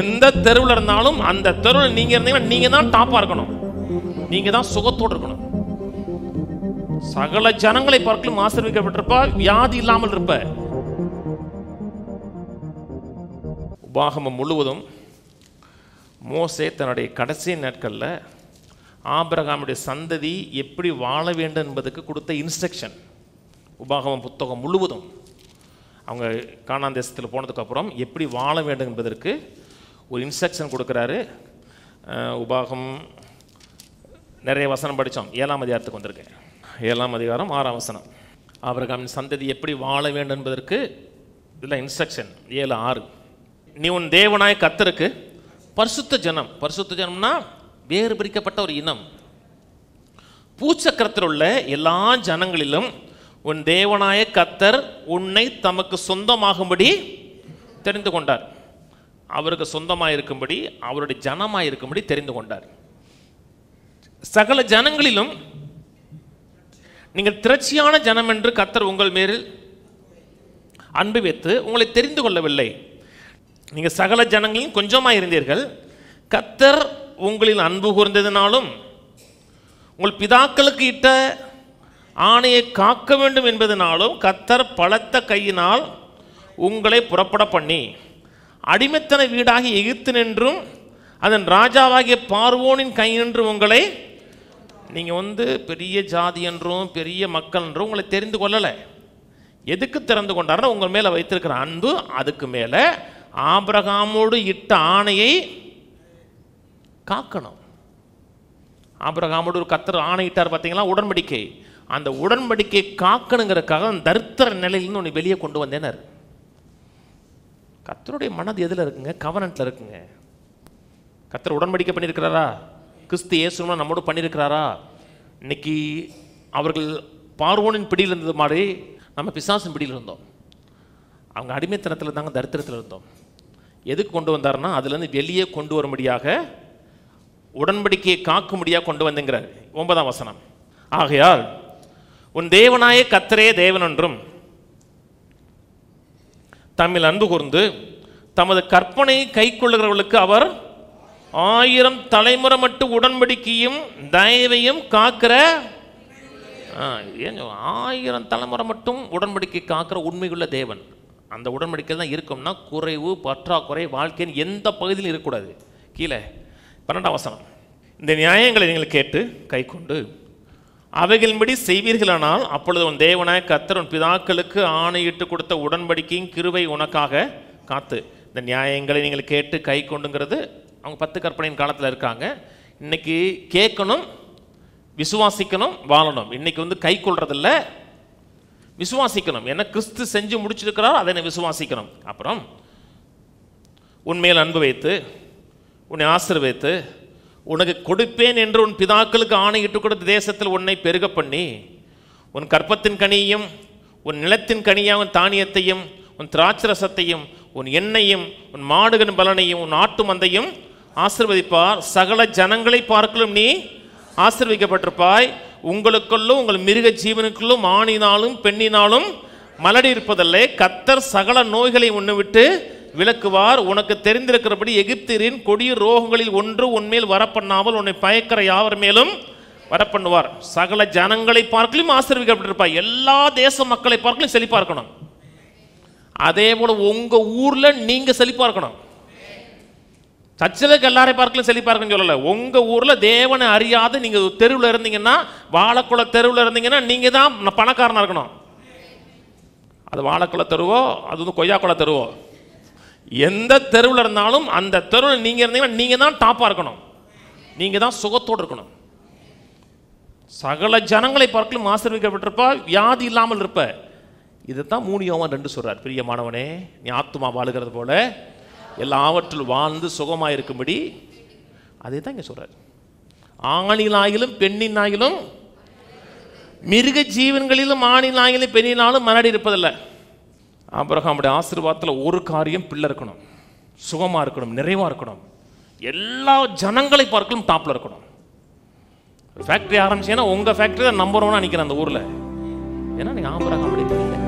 எந்த தெருவில் இருந்தாலும் அந்த தெருவில் நீங்கள் இருந்தீங்கன்னா நீங்கள் தான் டாப்பாக இருக்கணும் நீங்கள் தான் சுகத்தோடு இருக்கணும் சகல ஜனங்களை பார்க்கலும் ஆசிர்விக்கப்பட்டிருப்பா வியாதி இல்லாமல் இருப்ப உபாகமம் முழுவதும் மோசே தன்னுடைய கடைசி நாட்களில் ஆபிரகாமுடைய சந்ததி எப்படி வாழ வேண்டும் என்பதுக்கு கொடுத்த இன்ஸ்ட்ரக்ஷன் உபாகமம் புத்தகம் முழுவதும் அவங்க காணாந்தேசத்தில் போனதுக்கப்புறம் எப்படி வாழ வேண்டும் என்பதற்கு ஒரு இன்ஸ்ட்ரக்ஷன் கொடுக்குறாரு உபாகம் நிறைய வசனம் படித்தோம் ஏழாம் அதிகாரத்துக்கு வந்திருக்கேன் ஏழாம் அதிகாரம் ஆறாம் வசனம் அவன் சந்ததி எப்படி வாழ வேண்டும் என்பதற்கு இதில் இன்ஸ்ட்ரக்ஷன் ஏழு ஆறு நீ உன் தேவனாய் கத்தருக்கு பரிசுத்த ஜனம் பரிசுத்த ஜனம்னா வேறு பிரிக்கப்பட்ட ஒரு இனம் பூச்சக்கரத்தில் உள்ள எல்லா ஜனங்களிலும் உன் தேவனாய கத்தர் உன்னை தமக்கு சொந்தமாகும்படி தெரிந்து கொண்டார் அவருக்கு சொந்தமாக இருக்கும்படி அவருடைய ஜனமாக இருக்கும்படி தெரிந்து கொண்டார் சகல ஜனங்களிலும் நீங்கள் திரட்சியான ஜனம் என்று கத்தர் உங்கள் மேலில் அன்பு வைத்து உங்களை தெரிந்து கொள்ளவில்லை நீங்கள் சகல ஜனங்களையும் கொஞ்சமாக இருந்தீர்கள் கத்தர் உங்களில் அன்பு கூர்ந்ததினாலும் உங்கள் பிதாக்களுக்கு இட்ட ஆணையை காக்க வேண்டும் என்பதனாலும் கத்தர் பலத்த கையினால் உங்களை புறப்பட பண்ணி அடிமைத்தன வீடாகி எகித்து நின்றும் அதன் ராஜாவாகிய பார்வோனின் கை நின்று உங்களை நீங்கள் வந்து பெரிய ஜாதி என்றும் பெரிய மக்கள் என்றும் உங்களை தெரிந்து கொள்ளலை எதுக்கு திறந்து கொண்டாருன்னா உங்கள் மேலே வைத்திருக்கிற அன்பு அதுக்கு மேலே ஆபிரகாமோடு இட்ட ஆணையை காக்கணும் ஆபிரகாமோடு ஒரு கத்தர் ஆணையிட்டார் பார்த்தீங்களா உடன்படிக்கை அந்த உடன்படிக்கை காக்கணுங்கிறதுக்காக தரித்திர நிலையிலிருந்து ஒன்று வெளியே கொண்டு வந்தேனர் கத்தருடைய மனது எதில் இருக்குங்க கவனத்தில் இருக்குங்க கத்தர் உடன்படிக்கை பண்ணியிருக்கிறாரா கிறிஸ்து இயேசுனா நம்மோடு பண்ணியிருக்கிறாரா இன்னைக்கு அவர்கள் பார்வோனின் பிடியில் இருந்தது மாதிரி நம்ம பிசாசின் பிடியில் இருந்தோம் அவங்க அடிமைத்தனத்தில் இருந்தாங்க தரித்திரத்தில் இருந்தோம் எதுக்கு கொண்டு வந்தார்னா அதுலேருந்து வெளியே கொண்டு வரும்படியாக உடன்படிக்கையை காக்கும்படியாக கொண்டு வந்துங்கிறார் ஒன்பதாம் வசனம் ஆகையால் உன் தேவனாயே கத்தரே தேவன் என்றும் தம்மில் அன்பு கூர்ந்து தமது கற்பனையை கை கொள்ளுகிறவர்களுக்கு அவர் ஆயிரம் தலைமுறை மட்டும் உடன்படிக்கையும் தயவையும் காக்கிற ஏன் ஆயிரம் தலைமுறை மட்டும் உடன்படிக்கை காக்கிற உண்மையுள்ள தேவன் அந்த உடன்படிக்கை தான் இருக்கோம்னா குறைவு பற்றாக்குறை வாழ்க்கையின் எந்த பகுதியிலும் இருக்கக்கூடாது கீழே பன்னெண்டாம் வசனம் இந்த நியாயங்களை நீங்கள் கேட்டு கை கொண்டு அவைகளின்படி செய்வீர்களானால் அப்பொழுது உன் தேவனாய் கத்தர் உன் பிதாக்களுக்கு ஆணையிட்டு கொடுத்த உடன்படிக்கையும் கிருவை உனக்காக காத்து இந்த நியாயங்களை நீங்கள் கேட்டு கை கொண்டுங்கிறது அவங்க பத்து கற்பனையின் காலத்தில் இருக்காங்க இன்னைக்கு கேட்கணும் விசுவாசிக்கணும் வாழணும் இன்றைக்கி வந்து கை கொள்றதில்ல விசுவாசிக்கணும் ஏன்னா கிறிஸ்து செஞ்சு முடிச்சிருக்கிறார் அதை விசுவாசிக்கணும் அப்புறம் உன்மேல் அன்பு வைத்து உன்னை ஆசிர்வைத்து உனக்கு கொடுப்பேன் என்று உன் பிதாக்களுக்கு ஆணையிட்டு கொடுத்த தேசத்தில் உன்னை பெருக பண்ணி உன் கற்பத்தின் கனியையும் உன் நிலத்தின் கனியாக உன் தானியத்தையும் உன் திராட்சரசத்தையும் உன் எண்ணையும் உன் மாடுகன் பலனையும் உன் ஆட்டு மந்தையும் ஆசிர்வதிப்பார் சகல ஜனங்களை பார்க்கலும் நீ ஆசிர்வதிக்கப்பட்டிருப்பாய் உங்களுக்குள்ளும் உங்கள் மிருக ஜீவனுக்குள்ளும் ஆணினாலும் பெண்ணினாலும் மலடி இருப்பதில்லை கத்தர் சகல நோய்களை ஒன்று விட்டு விளக்குவார் உனக்கு தெரிந்திருக்கிறபடி எகிப்திரின் கொடிய ரோகங்களில் ஒன்று உன்மேல் வரப்பண்ணாமல் உன்னை பயக்கிற யாவர் மேலும் வரப்பண்ணுவார் சகல ஜனங்களை பார்க்கலையும் ஆசிர்விக்கப்பட்டிருப்பார் எல்லா தேச மக்களை பார்க்கலையும் செழிப்பாக இருக்கணும் அதே போல் உங்க ஊர்ல நீங்கள் செழிப்பாக இருக்கணும் சர்ச்சிலுக்கு எல்லாரையும் பார்க்கலாம் செழிப்பாக இருக்குன்னு சொல்லலை உங்கள் ஊரில் தேவனை அறியாத நீங்கள் தெருவில் இருந்தீங்கன்னா வாழைக்குள தெருவில் இருந்தீங்கன்னா நீங்கள் தான் பணக்காரனாக இருக்கணும் அது வாழைக்குள தெருவோ அது வந்து கொய்யாக்குள தெருவோ எந்த தெருவில் இருந்தாலும் அந்த தெருவில் நீங்கள் இருந்தீங்கன்னா நீங்கள் தான் டாப்பாக இருக்கணும் நீங்கள் தான் சுகத்தோடு இருக்கணும் சகல ஜனங்களை பார்க்கலும் ஆசிர்விக்கப்பட்டிருப்பா வியாதி இல்லாமல் இருப்ப இதுதான் மூணு யோகம் ரெண்டு சொல்கிறார் பிரிய மாணவனே நீ ஆத்மா வாழுகிறது போல எல்லாவற்றிலும் வாழ்ந்து சுகமாக இருக்கும்படி அதே தான் இங்கே சொல்கிறார் பெண்ணின் ஆயிலும் மிருக ஜீவன்களிலும் ஆணிலாயிலும் பெண்ணினாலும் மனடி இருப்பதில்லை ஆபிரகாமுடைய ஆசீர்வாதத்தில் ஒரு காரியம் பிள்ளை இருக்கணும் சுகமாக இருக்கணும் நிறைவாக இருக்கணும் எல்லா ஜனங்களை பார்க்கலும் டாப்பில் இருக்கணும் ஃபேக்ட்ரி ஆரம்பிச்சேன்னா உங்கள் ஃபேக்ட்ரி தான் நம்பர் ஒன்னாக நிற்கிறேன் அந்த ஊரில் ஏன்னா நீங்கள் ஆபரகம் அப்படி தெரியல